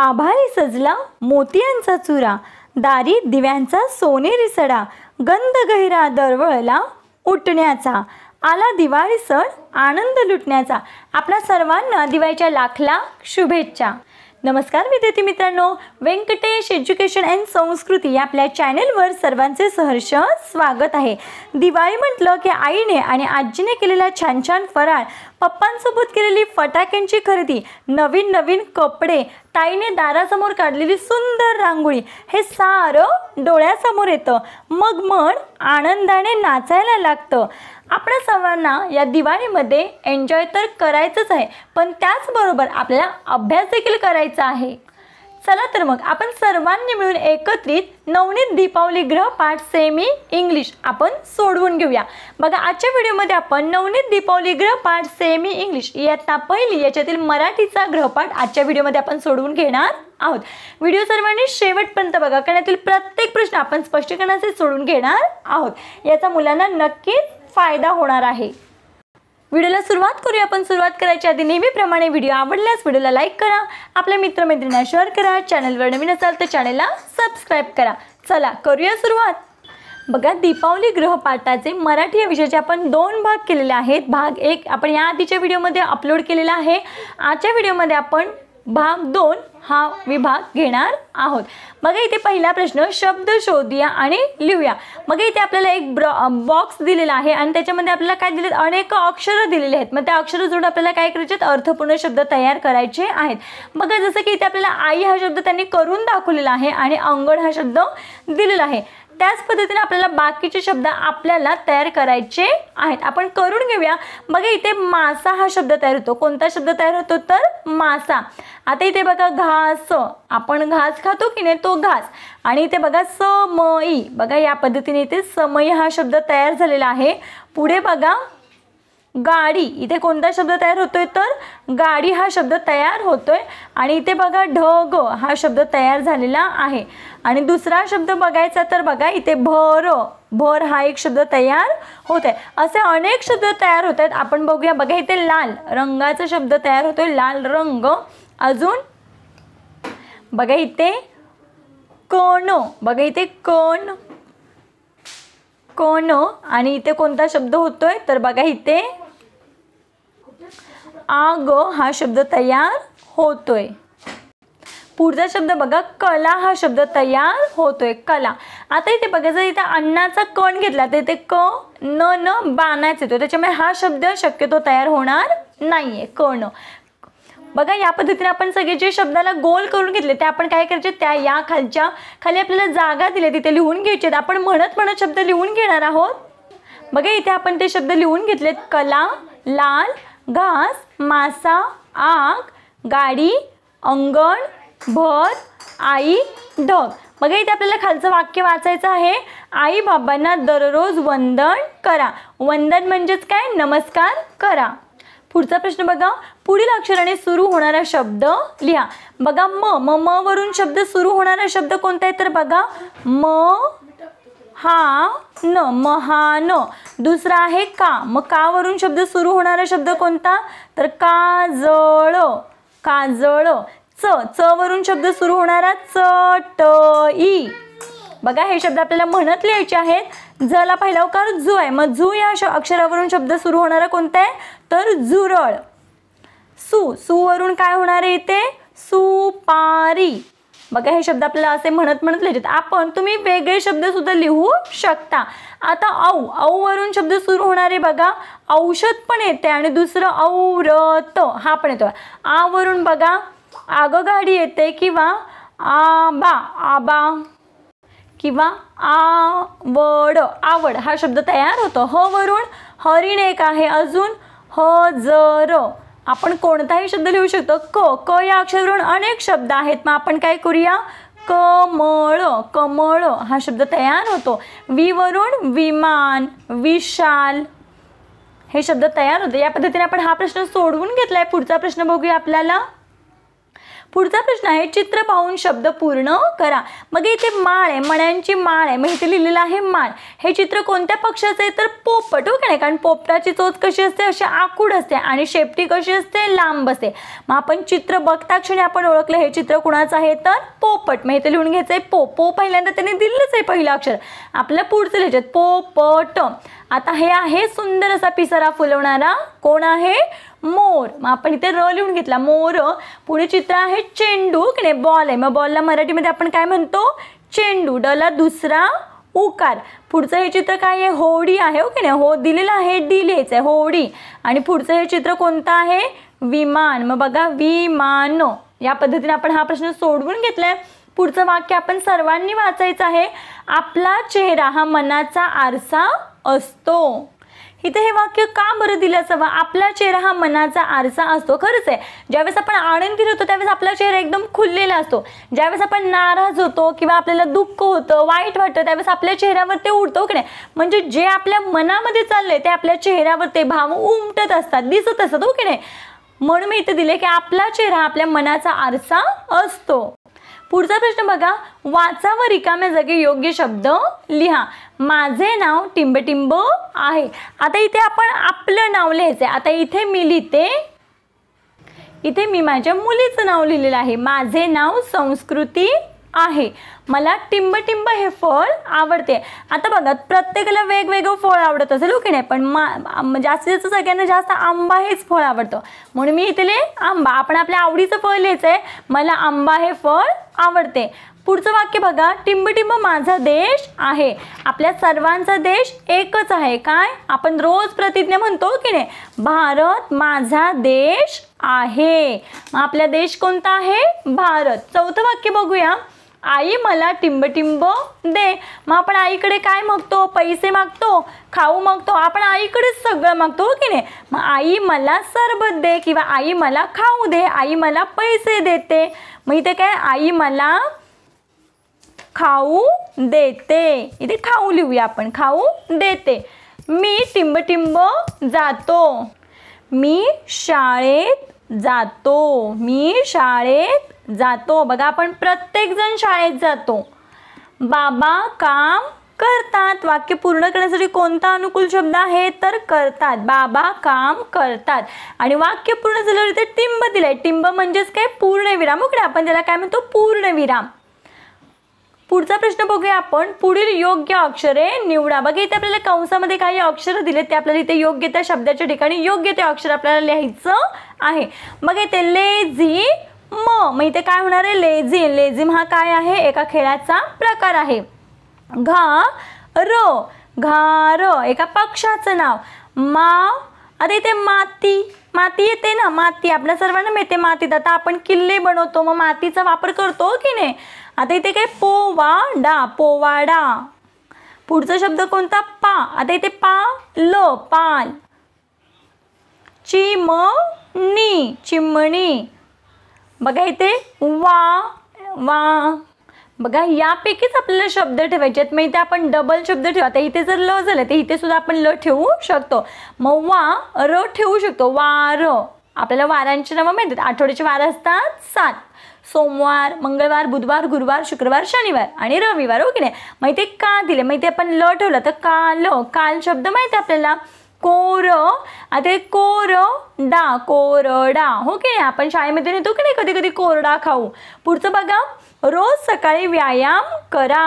आभाळी सजला मोतियांचा चुरा दारी दिव्यांचा सोनेरी सडा गंध गहिरा दरवळला उठण्याचा आला दिवाळी सण आनंद लुटण्याचा आपल्या सर्वांना दिवाळीच्या लाखला शुभेच्छा नमस्कार विद्यार्थी मित्रांनो व्यंकटेश एज्युकेशन अँड संस्कृती या आपल्या चॅनेलवर सर्वांचे सहर्ष स्वागत आहे दिवाळी म्हटलं की आईने आणि आजीने केलेला छान छान फराळ पप्पांसोबत केलेली फटाक्यांची खरेदी नवीन नवीन कपडे ताईने दारासमोर काढलेली सुंदर रांगोळी हे सारं डोळ्यासमोर येतं मग मन आनंदाने नाचायला लागतं आपल्या सर्वांना या दिवाळीमध्ये एन्जॉय तर करायचंच आहे पण त्याचबरोबर आपल्याला अभ्यास देखील करायचा आहे चला तर मग आपण सर्वांनी मिळून एकत्रित नवनीत दीपावली ग्रह पाठ सेमी इंग्लिश आपण सोडवून घेऊया बघा आजच्या व्हिडिओमध्ये आपण नवनीत दीपावली ग्रह पाठ सेमी इंग्लिश इयत्ता पहिली याच्यातील मराठीचा ग्रहपाठ आजच्या व्हिडिओमध्ये आपण सोडवून घेणार आहोत व्हिडिओ सर्वांनी शेवटपर्यंत बघा कारण यातील प्रत्येक प्रश्न आपण स्पष्टीकरणाचे सोडून घेणार आहोत याचा मुलांना नक्कीच फायदा होणार आहे व्हिडिओला सुरुवात करूया आपण सुरुवात करायच्या आधी नेहमीप्रमाणे व्हिडिओ आवडल्यास व्हिडिओला लाईक करा आपल्या मित्रमैत्रिणींना शेअर करा चॅनलवर नवीन असाल तर चॅनलला सबस्क्राईब करा चला करूया सुरुवात बघा दीपावली गृहपाठाचे मराठी या विषयाचे आपण दोन भाग केलेले आहेत भाग एक आपण या आधीच्या व्हिडिओमध्ये अपलोड केलेला आहे आजच्या व्हिडिओमध्ये आपण भाग दोन हा विभाग घेणार आहोत मग इथे पहिला प्रश्न शब्द शोधूया आणि लिहूया मग इथे आपल्याला एक बॉक्स दिलेला आहे आणि त्याच्यामध्ये आपल्याला काय दिले अनेक अक्षरं दिलेली आहेत मग त्या अक्षरं जोडून आपल्याला काय करायचे अर्थपूर्ण शब्द तयार करायचे आहेत मग जसं की इथे आपल्याला आई हा शब्द त्यांनी करून दाखवलेला आहे आणि अंगण हा शब्द दिलेला आहे त्याच पद्धतीने आपल्याला बाकीचे शब्द आपल्याला तयार करायचे आहेत आपण करून घेऊया बघा इथे मासा हा शब्द तयार होतो कोणता शब्द तयार होतो तर मासा आता इथे बघा घास आपण घास खातो की नाही तो घास आणि इथे बघा समई बघा या पद्धतीने इथे समई हा शब्द तयार झालेला आहे पुढे बघा गाडी इथे कोणता शब्द तयार होतोय तर गाडी हा शब्द तयार होतोय आणि इथे बघा ढग हा शब्द तयार झालेला आहे आणि दुसरा शब्द बघायचा तर बघा इथे भर भर हा एक शब्द तयार होत आहे असे अनेक शब्द तयार होत आहेत आपण बघूया बघा इथे लाल रंगाचा शब्द तयार होतोय लाल रंग अजून बघा इथे कोणो बघा इथे कोण कोणो आणि इथे कोणता शब्द होतोय तर बघा इथे आग हा शब्द तयार होतोय पुढचा शब्द बघा कला हा शब्द तयार होतोय कला आता इथे बघा जर इथे अन्नाचा कण घेतला तर इथे क न न बानायच येतो त्याच्यामुळे हा शब्द शक्यतो तयार होणार नाहीये कण बघा या पद्धतीने आपण सगळे जे शब्दाला गोल करून घेतले ते आपण काय करायचे त्या या खालच्या खाली आपल्याला जागा दिल्या तिथे लिहून घ्यायचे आपण म्हणत म्हणत शब्द लिहून घेणार आहोत बघा इथे आपण ते शब्द लिहून घेतलेत कला लाल घास मासा आग गाडी अंगण भर आई ढग बघा इथे आपल्याला खालचं वाक्य वाचायचं आहे आई बाबांना दररोज वंदन करा वंदन म्हणजेच काय नमस्कार करा पुढचा प्रश्न बघा पुढील अक्षराने सुरू होणारा शब्द लिहा बघा म म म वरून शब्द सुरू होणारा शब्द कोणता आहे तर बघा म हा न महान दुसरा आहे का मग कावरून शब्द सुरू होणारा शब्द कोणता तर काजळ काजळ च च वरून शब्द सुरू होणारा चट ई बघा हे शब्द आपल्याला म्हणत लिहायचे आहेत झला पहिला उकार झू आहे मग झू या अक्षरावरून शब्द सुरू होणारा कोणता आहे तर झुरळ सु सुवरून काय होणार आहे इथे सुपारी बघा हे शब्द आपल्याला असे म्हणत म्हणत लिहित आपण तुम्ही वेगळे शब्द सुद्धा लिहू शकता आता औ औ वरून शब्द सुरू होणारे बघा औषध पण येते आणि दुसरं औरत हा पण येतो आ वरून बघा आगगाडी येते किंवा आबा आबा किंवा आवड आवड हा शब्द तयार होतो ह वरून हरिण एक आहे अजून ह ज र आपण कोणताही शब्द लिहू शकतो क क या अक्षरावरून अनेक शब्द आहेत मग आपण काय करूया कमळ कमळ हा शब्द तयार होतो विवरून विमान विशाल हे शब्द तयार होते या पद्धतीने आपण हा प्रश्न सोडवून घेतलाय पुढचा प्रश्न बघूया आपल्याला पुढचा प्रश्न आहे चित्र पाहून शब्द पूर्ण करा मग इथे माळ आहे मण्यांची माळ आहे मग इथे लिहिलेलं आहे माळ हे चित्र कोणत्या पक्षाचं आहे तर पोपट हो नाही कारण पोपटाची चोच कशी असते अशी आकूड असते आणि शेपटी कशी असते लांब असते मग आपण चित्र बघता क्षणी आपण ओळखलं हे चित्र कुणाचं आहे तर पोपट मग इथे लिहून घ्यायचं आहे पो पो पहिल्यांदा त्याने दिलेलंच आहे पहिलं अक्षर आपल्याला पुढचं लिहायचं पोपट आता हे आहे सुंदर असा पिसरा फुलवणारा कोण आहे मोर मग आपण इथे र लिहून घेतला मोर पुढे चित्र आहे चेंडू नाही बॉल आहे मग बॉलला मराठीमध्ये आपण काय म्हणतो चेंडू डला दुसरा उकार पुढचं हे चित्र काय आहे होडी आहे ओके हो ना हो दिलेलं आहे डी लिहायचं आहे होडी आणि पुढचं हे चित्र कोणतं आहे विमान मग बघा विमान या पद्धतीने आपण हा प्रश्न सोडवून घेतलाय पुढचं वाक्य आपण सर्वांनी वाचायचं आहे आपला चेहरा हा मनाचा आरसा असतो इथे हे वाक्य का बरं दिलं असावं आपला चेहरा हा मनाचा आरसा असतो खरंच आहे ज्यावेळेस आपण आनंदी होतो त्यावेळेस आपला चेहरा एकदम खुललेला असतो ज्यावेळेस आपण नाराज होतो किंवा आपल्याला दुःख होतं वाईट वाटतं त्यावेळेस आपल्या चेहऱ्यावर ते उडतो की नाही म्हणजे जे आपल्या मनामध्ये चाललंय ते आपल्या चेहऱ्यावर ते भाव उमटत असतात दिसत असतात हो की नाही म्हणून मी इथे दिले की आपला चेहरा आपल्या मनाचा आरसा असतो पुढचा प्रश्न बघा वाचा व रिकाम्या जागी योग्य शब्द लिहा माझे नाव टिंबटिंब आहे आता इथे आपण आपलं नाव लिहायचं आहे आता इथे मी लिहिते इथे मी माझ्या मुलीचं नाव लिहिलेलं आहे माझे नाव संस्कृती आहे मला टिंबटिंब हे फळ आवडते आता बघा प्रत्येकाला वेगवेगळं फळ आवडत असेल हो की नाही पण मा जास्तीत म्हणजे जास्त सगळ्यांना जास्त आंबा हेच फळ आवडतं म्हणून मी इथले आंबा आपण आपल्या आवडीचं फळ लिहायचं आहे मला आंबा हे फळ आवडते पुढचं वाक्य बघा टिंबटिंब माझा देश आहे आपल्या सर्वांचा देश एकच आहे काय आपण रोज प्रतिज्ञा म्हणतो हो की नाही भारत माझा देश आहे आपला देश कोणता आहे भारत चौथं वाक्य बघूया आई मला टिंबटिंब दे मग आपण आईकडे काय मागतो पैसे मागतो खाऊ मागतो आपण आईकडेच सगळं मागतो हो की नाही मग आई मला सरबत दे किंवा आई मला खाऊ दे आई मला पैसे देते मग इथे काय आई मला खाऊ देते इथे खाऊ लिहूया आपण खाऊ देते मी टिंबटिंब जातो मी शाळेत जातो मी शाळेत जातो बघा आपण प्रत्येकजण शाळेत जातो बाबा काम करतात वाक्य पूर्ण करण्यासाठी कोणता अनुकूल शब्द आहे तर करतात बाबा काम करतात आणि वाक्य पूर्ण झाल्यावर इथे टिंब दिलंय टिंब म्हणजेच काय पूर्णविराम उकडे आपण त्याला काय म्हणतो पूर्णविराम पुढचा प्रश्न बघूया आपण पुढील योग्य अक्षरे निवडा बघा इथे आपल्याला कंसामध्ये काही अक्षर दिले ते आपल्याला इथे योग्य त्या शब्दाच्या ठिकाणी योग्य ते अक्षर आपल्याला लिहायचं आहे मग इथे लेझी म मग इथे काय होणार आहे लेझिम लेझिम हा काय आहे एका खेळाचा प्रकार आहे घा र घा र एका पक्षाचं नाव मा आता इथे माती माती येते ना माती आपल्या सर्वांना मिळते मातीत आता आपण किल्ले बनवतो मग मातीचा वापर करतो की नाही आता इथे काय पोवाडा पोवाडा पुढचा शब्द कोणता पा आता इथे पा ल पाल चिमणी चिमणी बघा इथे वा वा बघा यापैकीच आपल्याला शब्द ठेवायचे आहेत मग इथे आपण डबल शब्द ठेवा आता इथे जर ल झालं तर इथे सुद्धा आपण ल ठेवू शकतो मग वा र ठेवू शकतो वार आपल्याला वारांची नावं माहिती आठवड्याचे वार असतात सात सोमवार मंगळवार बुधवार गुरुवार शुक्रवार शनिवार आणि रविवार ओके हो नाही माहिती का दिले माहिती आपण ल ठेवलं तर काल काल शब्द माहिती आपल्याला कोर आता कोर डा कोरडा हो की नाही आपण शाळेमध्ये नेतो की नाही कधी कधी कोरडा खाऊ पुढचं बघा रोज सकाळी व्यायाम करा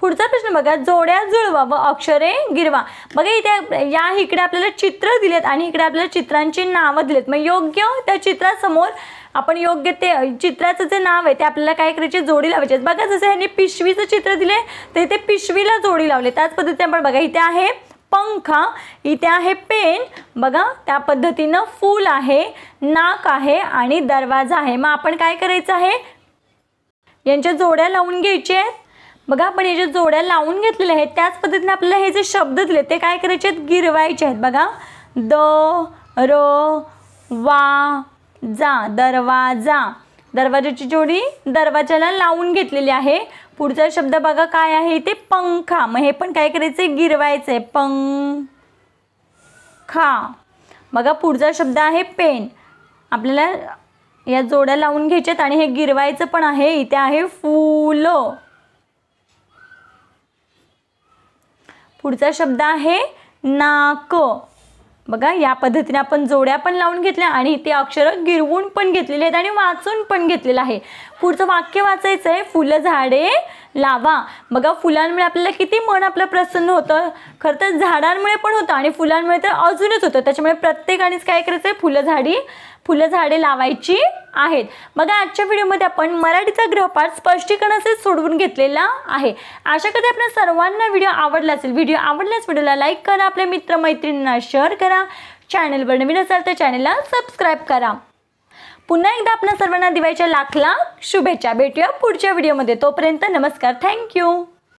पुढचा प्रश्न बघा जोड्या जुळवा व अक्षरे गिरवा बघा इथे या इकडे आपल्याला चित्र दिलेत आणि इकडे आपल्याला चित्रांची नावं दिलेत मग योग्य त्या चित्रासमोर आपण योग्य ते चित्राचं जे नाव आहे ते आपल्याला काय करायचे जोडी लावायचे बघा जसं ह्यांनी पिशवीचं चित्र दिले तर इथे पिशवीला जोडी लावले त्याच पद्धतीने आपण बघा इथे आहे पंखा इथे आहे पेन बघा त्या पद्धतीनं फूल आहे नाक आहे आणि दरवाजा आहे मग आपण काय करायचं आहे यांच्या जोड्या लावून घ्यायच्या आहेत बघा आपण हे जोड्या लावून घेतलेल्या आहेत त्याच पद्धतीने आपल्याला हे जे शब्द दिले ते काय करायचे आहेत गिरवायचे आहेत बघा द र वा जा दरवाजा दरवाजाची जोडी दरवाजाला लावून घेतलेली आहे पुढचा शब्द बघा काय आहे इथे पंखा मग हे पण काय करायचंय गिरवायचं आहे खा बघा पुढचा शब्द आहे पेन आपल्याला या जोड्या लावून घ्यायच्यात आणि हे गिरवायचं पण आहे इथे आहे फुलं पुढचा शब्द आहे नाक बघा या पद्धतीने आपण जोड्या पण लावून घेतल्या आणि ते अक्षरं गिरवून पण घेतलेली आहेत आणि वाचून पण घेतलेलं आहे पुढचं वाक्य वाचायचं आहे फुलं झाडे लावा बघा फुलांमुळे आपल्याला किती मन आपलं प्रसन्न होतं खरं तर झाडांमुळे पण होतं आणि फुलांमुळे तर अजूनच होतं त्याच्यामुळे प्रत्येकानेच काय करायचं आहे फुलं झाडी फुलझाडे लावायची आहेत बघा आजच्या व्हिडिओमध्ये आपण मराठीचा ग्रहपाठ असे सोडवून घेतलेला आहे अशा कधी आपल्या सर्वांना व्हिडिओ आवडला असेल व्हिडिओ आवडल्यास व्हिडिओला लाईक करा आपल्या मित्रमैत्रिणींना शेअर करा चॅनलवर नवीन असाल तर चॅनलला सबस्क्राईब करा पुन्हा एकदा आपल्या सर्वांना दिवाळीच्या लाखला शुभेच्छा भेटूया पुढच्या व्हिडिओमध्ये तोपर्यंत नमस्कार थँक्यू